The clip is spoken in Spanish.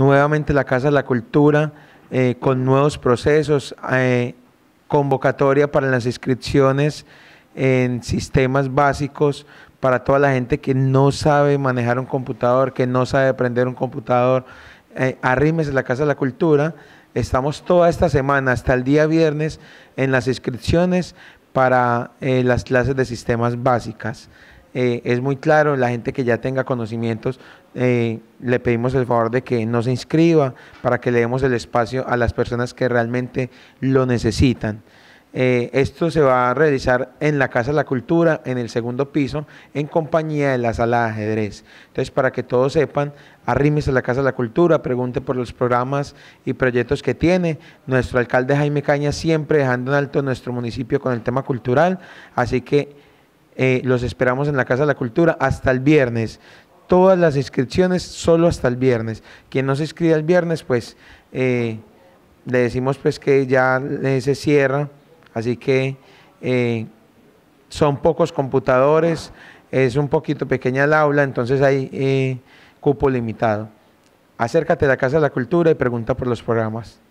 nuevamente la Casa de la Cultura eh, con nuevos procesos, eh, convocatoria para las inscripciones en sistemas básicos para toda la gente que no sabe manejar un computador, que no sabe aprender un computador. Eh, arrímese la Casa de la Cultura. Estamos toda esta semana hasta el día viernes en las inscripciones para eh, las clases de sistemas básicas. Eh, es muy claro, la gente que ya tenga conocimientos, eh, le pedimos el favor de que no se inscriba para que le demos el espacio a las personas que realmente lo necesitan. Eh, esto se va a realizar en la Casa de la Cultura, en el segundo piso, en compañía de la sala de ajedrez. Entonces, para que todos sepan, arrímese a la Casa de la Cultura, pregunte por los programas y proyectos que tiene. Nuestro alcalde Jaime Caña siempre dejando en alto nuestro municipio con el tema cultural, así que eh, los esperamos en la Casa de la Cultura hasta el viernes. Todas las inscripciones solo hasta el viernes. Quien no se inscribe el viernes, pues eh, le decimos pues que ya se cierra. Así que eh, son pocos computadores, es un poquito pequeña el aula, entonces hay cupo limitado. Acércate a la Casa de la Cultura y pregunta por los programas.